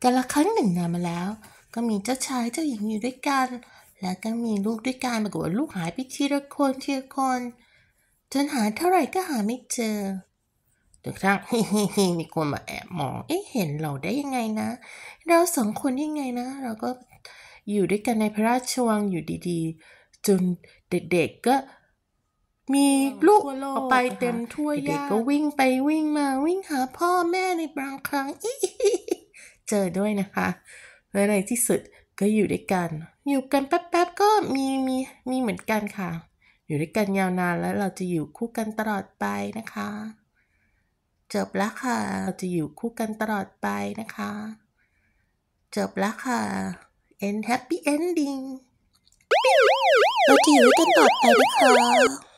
แต่ละครั้งหนึ่งนานมาแล้ว ก็มีเจ้าชายเจ้าหญิงอยู่ด้วยกัน แล้วก็มีลูกด้วยกันปรากฏว่าลูกหายไปทีละคนทีละคนจนหาเท่าไหร่ก็หาไม่เจอจนกระทั่งมีคนมาแอบมองเอ๊ะเห็นเราได้ยังไงนะ เราสองคนยังไงนะ เราก็อยู่ด้วยกันในพระราชวังอยู่ดีๆ จนเด็กๆก็มีลูกออกไปเต็มถ้วยาเด็กก็วิ่งไปวิ่งมาวิ่งหาพ่อแม่ในบางครั้งอีเจอด้วยนะคะและในที่สุดก็อยู่ด้วยกัน อยู่กันแป๊บๆก็มีมีมีเหมือนกันค่ะ อยู่ด้วยกันยาวนานแล้วเราจะอยู่คู่กันตลอดไปนะคะจบแล้วค่ะเราจะอยู่คู่กันตลอดไปนะคะจบแล้วค่ะ end happy ending เราจะอยู่ด้วยกันตลอดไปนะคะ